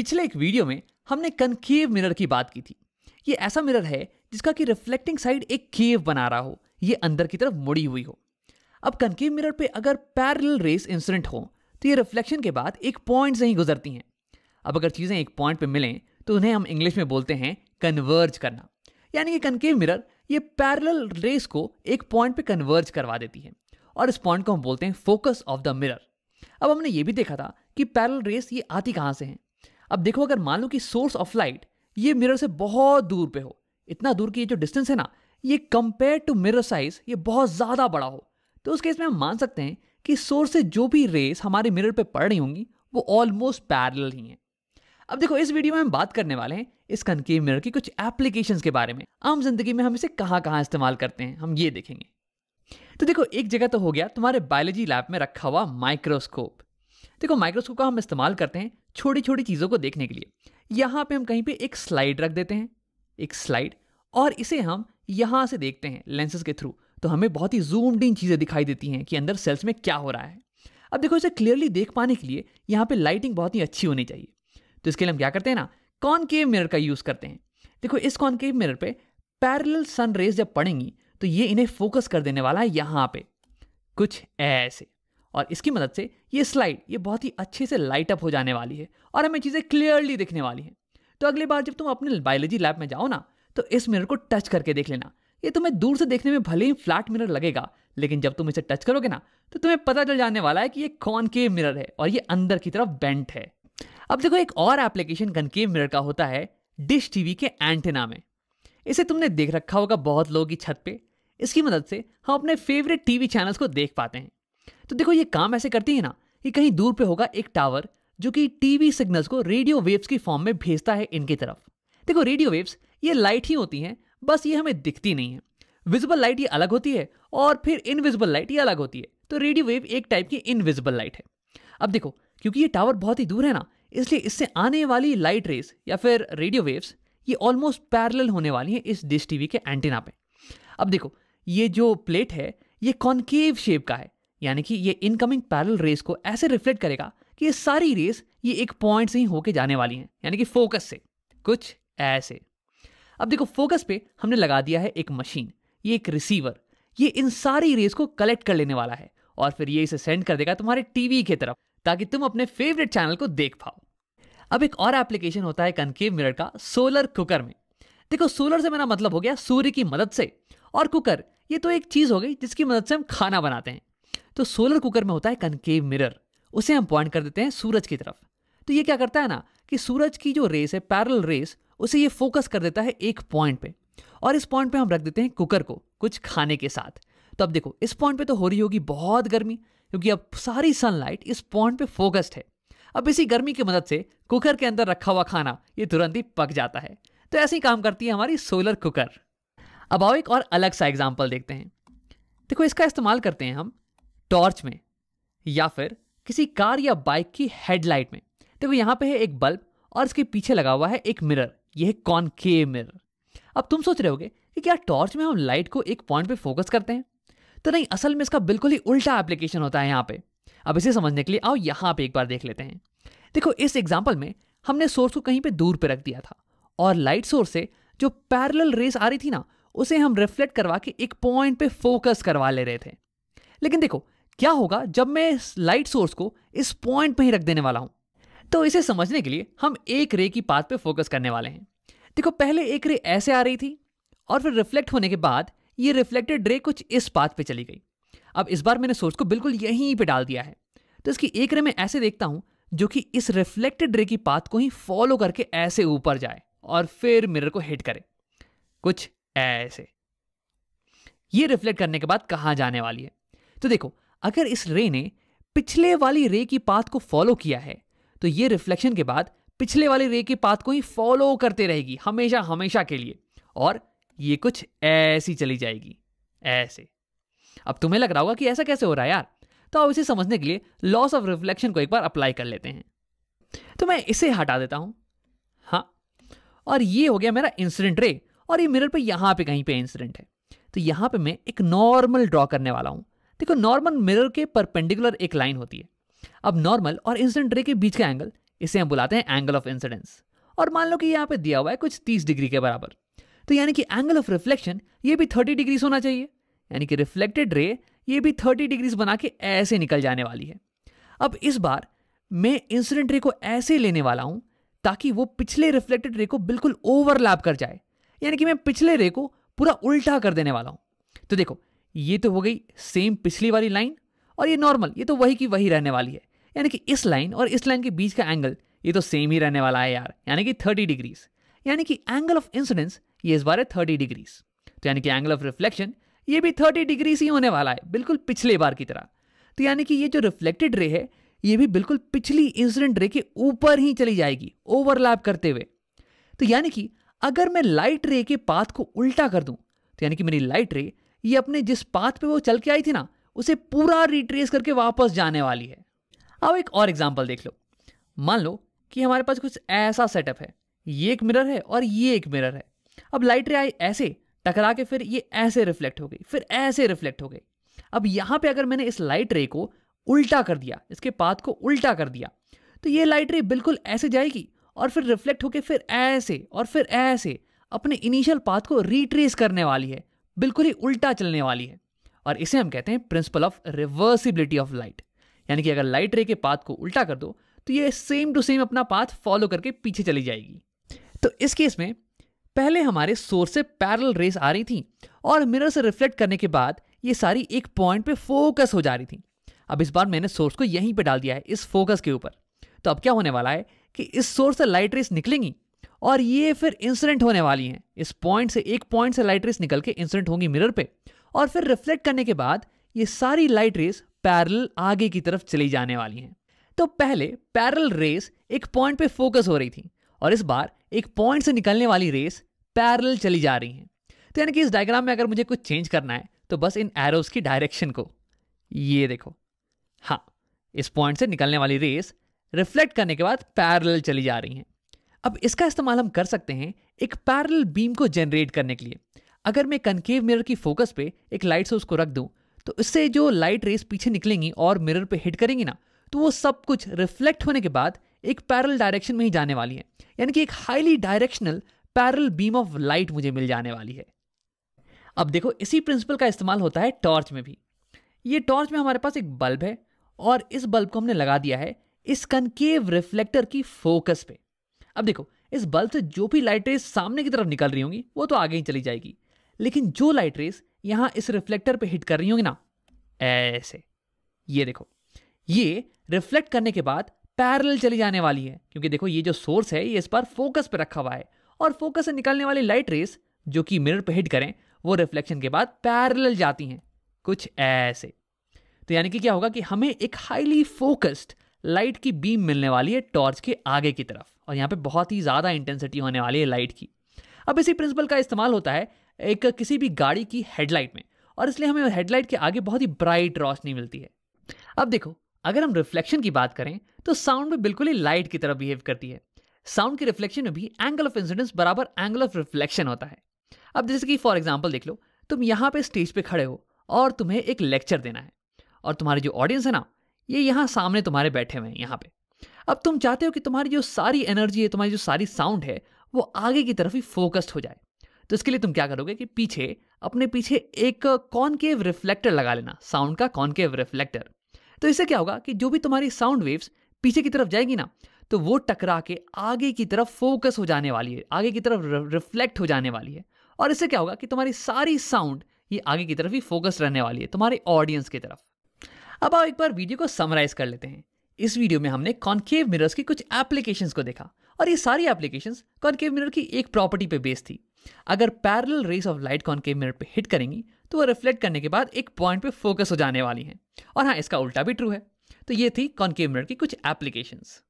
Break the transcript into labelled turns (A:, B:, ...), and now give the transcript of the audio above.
A: पिछले एक वीडियो में हमने कनकेव मिरर की बात की थी ये ऐसा मिरर है जिसका कि रिफ्लेक्टिंग साइड एक केव बना रहा हो ये अंदर की तरफ मुड़ी हुई हो अब कनकेव मिरर पे अगर पैरल रेस इंसिडेंट हो तो ये रिफ्लेक्शन के बाद एक पॉइंट से ही गुजरती हैं अब अगर चीज़ें एक पॉइंट पे मिलें तो उन्हें हम इंग्लिश में बोलते हैं कन्वर्ज करना यानी कि कनकेव मिरर ये पैरल रेस को एक पॉइंट पे कन्वर्ज करवा देती है और इस पॉइंट को हम बोलते हैं फोकस ऑफ द मिरर अब हमने ये भी देखा था कि पैरल रेस ये आती कहाँ से हैं अब देखो अगर मान लो कि सोर्स ऑफ लाइट ये मिरर से बहुत दूर पे हो इतना दूर की ये जो डिस्टेंस है ना ये कंपेयर टू मिरर साइज ये बहुत ज़्यादा बड़ा हो तो उस केस में हम मान सकते हैं कि सोर्स से जो भी रेस हमारे मिरर पे पड़ रही होंगी वो ऑलमोस्ट पैरल ही हैं अब देखो इस वीडियो में हम बात करने वाले हैं इस कनकेव मिरर की कुछ एप्लीकेशन के बारे में आम जिंदगी में हम इसे कहाँ कहाँ इस्तेमाल करते हैं हम ये देखेंगे तो देखो एक जगह तो हो गया तुम्हारे बायोलॉजी लैब में रखा हुआ माइक्रोस्कोप देखो माइक्रोस्कोप का हम इस्तेमाल करते हैं छोटी छोटी चीज़ों को देखने के लिए यहाँ पे हम कहीं पे एक स्लाइड रख देते हैं एक स्लाइड और इसे हम यहाँ से देखते हैं लेंसेज के थ्रू तो हमें बहुत ही जूम्ड इन चीज़ें दिखाई देती हैं कि अंदर सेल्स में क्या हो रहा है अब देखो इसे क्लियरली देख पाने के लिए यहाँ पर लाइटिंग बहुत ही अच्छी होनी चाहिए तो इसके लिए हम क्या करते हैं ना कॉनकेव मिरर का यूज़ करते हैं देखो इस कॉनकेव मिरर पे पैरेलल सन रेज जब पड़ेंगी तो ये इन्हें फोकस कर देने वाला है यहाँ पे कुछ ऐसे और इसकी मदद से ये स्लाइड ये बहुत ही अच्छे से लाइट अप हो जाने वाली है और हमें चीज़ें क्लियरली दिखने वाली हैं तो अगली बार जब तुम अपने बायोलॉजी लैब में जाओ ना तो इस मिरर को टच करके देख लेना ये तुम्हें दूर से देखने में भले ही फ्लैट मिरर लगेगा लेकिन जब तुम इसे टच करोगे ना तो तुम्हें पता चल जाने वाला है कि ये कौन के मिरर है और ये अंदर की तरफ बेंट है अब देखो एक और एप्लीकेशन कनकेव मिरर का होता है डिश टीवी के एंटेना में इसे तुमने देख रखा होगा बहुत लोगों की छत पे इसकी मदद से हम अपने फेवरेट टीवी चैनल्स को देख पाते हैं तो देखो ये काम ऐसे करती है ना कि कहीं दूर पे होगा एक टावर जो कि टीवी सिग्नल्स को रेडियो वेव्स की फॉर्म में भेजता है इनकी तरफ देखो रेडियो वेव्स ये लाइट ही होती हैं बस ये हमें दिखती नहीं है विजिबल लाइट ये अलग होती है और फिर इनविजिबल लाइट ये अलग होती है तो रेडियो वेव एक टाइप की इनविजिबल लाइट है अब देखो क्योंकि ये टावर बहुत ही दूर है ना इसलिए इससे आने वाली लाइट रेस या फिर रेडियो वेव्स ये ऑलमोस्ट पैरल होने वाली हैं इस डिश टीवी के एंटीना पे अब देखो ये जो प्लेट है ये कॉन्केव शेप का है यानी कि ये इनकमिंग पैरल रेस को ऐसे रिफ्लेक्ट करेगा कि ये सारी रेस ये एक पॉइंट से ही होके जाने वाली हैं यानी कि फोकस से कुछ ऐसे अब देखो फोकस पे हमने लगा दिया है एक मशीन ये एक रिसीवर ये इन सारी रेस को कलेक्ट कर लेने वाला है और फिर ये इसे सेंड कर देगा तुम्हारे टीवी की तरफ ताकि तुम अपने फेवरेट चैनल को देख पाओ अब एक और एप्लीकेशन होता है कनकेव मिरर का सोलर कुकर में देखो सोलर से मेरा मतलब हो गया सूर्य की मदद से और कुकर ये तो एक चीज़ हो गई जिसकी मदद से हम खाना बनाते हैं तो सोलर कुकर में होता है कनकेव मिरर उसे हम पॉइंट कर देते हैं सूरज की तरफ तो ये क्या करता है ना कि सूरज की जो रेस है पैरल रेस उसे ये फोकस कर देता है एक पॉइंट पे और इस पॉइंट पे हम रख देते हैं कुकर को कुछ खाने के साथ तो अब देखो इस पॉइंट पे तो हो रही होगी बहुत गर्मी क्योंकि अब सारी सनलाइट इस पॉइंट पे फोकस्ड है अब इसी गर्मी की मदद से कुकर के अंदर रखा हुआ खाना ये तुरंत ही पक जाता है तो ऐसे ही काम करती है हमारी सोलर कुकर अब आओ एक और अलग सा एग्जाम्पल देखते हैं देखो इसका इस्तेमाल करते हैं हम टॉर्च में या फिर किसी कार या बाइक की हेडलाइट में देखो यहां पे है एक बल्ब और इसके पीछे लगा हुआ है एक मिरर यह है के मिरर अब तुम सोच रहे होगे कि क्या टॉर्च में हम लाइट को एक पॉइंट पे फोकस करते हैं तो नहीं असल में इसका बिल्कुल ही उल्टा एप्लीकेशन होता है यहाँ पे अब इसे समझने के लिए आओ यहाँ पे एक बार देख लेते हैं देखो इस एग्जाम्पल में हमने सोर्स को कहीं पे दूर पे रख दिया था और लाइट सोर्स से जो पैरल रेस आ रही थी ना उसे हम रिफ्लेक्ट करवा के एक पॉइंट पे फोकस करवा ले रहे थे लेकिन देखो क्या होगा जब मैं इस लाइट सोर्स को इस पॉइंट पर ही रख देने वाला हूं तो इसे समझने के लिए हम एक रे की पाथ पे फोकस करने वाले हैं देखो पहले एक रे ऐसे आ रही थी और फिर रिफ्लेक्ट होने के बाद ये रिफ्लेक्टेड रे कुछ इस पाथ पे चली गई अब इस बार मैंने सोर्स को बिल्कुल यहीं पे डाल दिया है तो इसकी एक रे में ऐसे देखता हूं जो कि इस रिफ्लेक्टेड रे की पाथ को ही फॉलो करके ऐसे ऊपर जाए और फिर मिरर को हिट करे कुछ ऐसे ये रिफ्लेक्ट करने के बाद कहां जाने वाली है तो देखो अगर इस रे ने पिछले वाली रे की पाथ को फॉलो किया है तो ये रिफ्लेक्शन के बाद पिछले वाली रे की पाथ को ही फॉलो करते रहेगी हमेशा हमेशा के लिए और ये कुछ ऐसी चली जाएगी ऐसे अब तुम्हें लग रहा होगा कि ऐसा कैसे हो रहा है यार तो अब इसे समझने के लिए लॉस ऑफ रिफ्लेक्शन को एक बार अप्लाई कर लेते हैं तो मैं इसे हटा देता हूं हाँ और ये हो गया मेरा इंसिडेंट रे और ये मिरर पे यहां पे कहीं पे इंसिडेंट है तो यहां पे मैं एक नॉर्मल ड्रॉ करने वाला हूं देखो नॉर्मल मिरर के परपेंडिकुलर एक लाइन होती है अब नॉर्मल और इंसिडेंट रे के बीच का एंगल इसे हम बुलाते हैं एंगल ऑफ इंसिडेंस और मान लो कि यहाँ पे दिया हुआ है कुछ 30 डिग्री के बराबर तो यानी कि एंगल ऑफ रिफ्लेक्शन ये भी 30 डिग्रीज होना चाहिए यानी कि रिफ्लेक्टेड रे ये भी 30 डिग्रीज बना के ऐसे निकल जाने वाली है अब इस बार मैं इंसिडेंट रे को ऐसे लेने वाला हूँ ताकि वो पिछले रिफ्लेक्टेड रे को बिल्कुल ओवरलैप कर जाए यानी कि मैं पिछले रे को पूरा उल्टा कर देने वाला हूँ तो देखो ये तो हो गई सेम पिछली वाली लाइन और ये नॉर्मल ये तो वही की वही रहने वाली है यानी कि इस लाइन और इस लाइन के बीच का एंगल ये तो सेम ही रहने वाला है यार यानी कि थर्टी डिग्रीज यानी कि एंगल ऑफ इंसिडेंस ये इस बार है थर्टी डिग्रीज तो यानी कि एंगल ऑफ रिफ्लेक्शन ये भी थर्टी डिग्रीज ही होने वाला है बिल्कुल पिछले बार की तरह तो यानी कि ये जो रिफ्लेक्टेड रे है ये भी बिल्कुल पिछली इंसिडेंट रे के ऊपर ही चली जाएगी ओवरलैप करते हुए तो यानी कि अगर मैं लाइट रे के पाथ को उल्टा कर दूं तो यानी कि मेरी लाइट रे ये अपने जिस पाथ पे वो चल के आई थी ना उसे पूरा रिट्रेस करके वापस जाने वाली है अब एक और एग्जाम्पल देख लो मान लो कि हमारे पास कुछ ऐसा सेटअप है ये एक मिरर है और ये एक मिरर है अब लाइट रे आई ऐसे टकरा के फिर ये ऐसे रिफ्लेक्ट हो गई फिर ऐसे रिफ्लेक्ट हो गई अब यहाँ पे अगर मैंने इस लाइट रे को उल्टा कर दिया इसके पाथ को उल्टा कर दिया तो ये लाइट रे बिल्कुल ऐसे जाएगी और फिर रिफ्लेक्ट होके फिर ऐसे और फिर ऐसे अपने इनिशियल पाथ को रिट्रेस करने वाली है बिल्कुल ही उल्टा चलने वाली है और इसे हम कहते हैं principle of reversibility of light यानी कि अगर लाइट रे के पाथ को उल्टा कर दो तो ये सेम टू सेम अपना पाथ फॉलो करके पीछे चली जाएगी तो इस केस में पहले हमारे सोर्स से पैरल रेस आ रही थी और मिरर से रिफ्लेक्ट करने के बाद ये सारी एक पॉइंट पे फोकस हो जा रही थी अब इस बार मैंने सोर्स को यहीं पे डाल दिया है इस फोकस के ऊपर तो अब क्या होने वाला है कि इस सोर्स से लाइट रेस निकलेंगी और ये फिर इंसिडेंट होने वाली हैं इस पॉइंट से एक पॉइंट से लाइट रेस निकल के इंसिडेंट होंगी मिरर पे और फिर रिफ्लेक्ट करने के बाद ये सारी लाइट रेस पैरल आगे की तरफ चली जाने वाली हैं तो पहले पैरल रेस एक पॉइंट पे फोकस हो रही थी और इस बार एक पॉइंट से निकलने वाली रेस पैरल चली जा रही है तो यानी कि इस डायग्राम में अगर मुझे कुछ चेंज करना है तो बस इन एरोज की डायरेक्शन को ये देखो हाँ इस पॉइंट से निकलने वाली रेस रिफ्लेक्ट करने के बाद पैरल चली जा रही हैं अब इसका इस्तेमाल हम कर सकते हैं एक पैरल बीम को जनरेट करने के लिए अगर मैं कनकेव मिरर की फोकस पे एक लाइट से उसको रख दूं तो इससे जो लाइट रेस पीछे निकलेंगी और मिरर पे हिट करेंगी ना तो वो सब कुछ रिफ्लेक्ट होने के बाद एक पैरल डायरेक्शन में ही जाने वाली है यानी कि एक highly directional parallel beam of light मुझे मिल जाने वाली है अब देखो इसी प्रिंसिपल का इस्तेमाल होता है टॉर्च में भी ये टॉर्च में हमारे पास एक बल्ब है और इस बल्ब को हमने लगा दिया है इस कनकेव रिफ्लेक्टर की फोकस पे अब देखो इस बल्ब से जो भी लाइट रेस सामने की तरफ निकल रही होंगी वो तो आगे ही चली जाएगी लेकिन जो लाइट रेस यहां इस रिफ्लेक्टर पे हिट कर रही होंगी ना ऐसे ये देखो ये रिफ्लेक्ट करने के बाद पैरल चली जाने वाली है क्योंकि देखो ये जो सोर्स है ये इस पर फोकस पे रखा हुआ है और फोकस से निकलने वाली लाइट रेस जो कि मिरर पे हिट करें वो रिफ्लेक्शन के बाद पैरल जाती हैं कुछ ऐसे तो यानी कि क्या होगा कि हमें एक हाईली फोकस्ड लाइट की बीम मिलने वाली है टॉर्च के आगे की तरफ और यहाँ पे बहुत ही ज़्यादा इंटेंसिटी होने वाली है लाइट की अब इसी प्रिंसिपल का इस्तेमाल होता है एक किसी भी गाड़ी की हेडलाइट में और इसलिए हमें हेडलाइट के आगे बहुत ही ब्राइट रोशनी मिलती है अब देखो अगर हम रिफ्लेक्शन की बात करें तो साउंड भी बिल्कुल ही लाइट की तरफ बिहेव करती है साउंड के रिफ्लेक्शन में भी एंगल ऑफ इंसिडेंस बराबर एंगल ऑफ रिफ्लेक्शन होता है अब जैसे कि फॉर एग्जाम्पल देख लो तुम यहाँ पे स्टेज पे खड़े हो और तुम्हें एक लेक्चर देना है और तुम्हारी जो ऑडियंस है ना ये यहाँ सामने तुम्हारे बैठे हुए हैं यहाँ पे अब तुम चाहते हो कि तुम्हारी जो सारी एनर्जी है तुम्हारी जो सारी साउंड है वो आगे की तरफ ही फोकस्ड हो जाए तो इसके लिए तुम क्या करोगे कि पीछे अपने पीछे एक कॉनकेव रिफ्लेक्टर लगा लेना साउंड का कॉनकेव रिफ्लेक्टर तो इससे क्या होगा कि जो भी तुम्हारी साउंड वेव्स पीछे की तरफ जाएगी ना तो वो टकरा के आगे की तरफ फोकस हो जाने वाली है आगे की तरफ रिफ्लेक्ट हो जाने वाली है और इससे क्या होगा कि तुम्हारी सारी साउंड ये आगे की तरफ ही फोकस रहने वाली है तुम्हारे ऑडियंस की तरफ अब आप एक बार वीडियो को समराइज कर लेते हैं इस वीडियो में हमने कॉन्केव मिरर्स की कुछ एप्लीकेशंस को देखा और ये सारी एप्लीकेशंस कॉन्केव मिरर की एक प्रॉपर्टी पे बेस्ड थी अगर parallel rays of light concave mirror पे हिट करेंगी तो वो रिफ्लेक्ट करने के बाद एक पॉइंट पे फोकस हो जाने वाली हैं और हाँ इसका उल्टा भी ट्रू है तो ये थी कॉन्केव मिरर की कुछ एप्लीकेशंस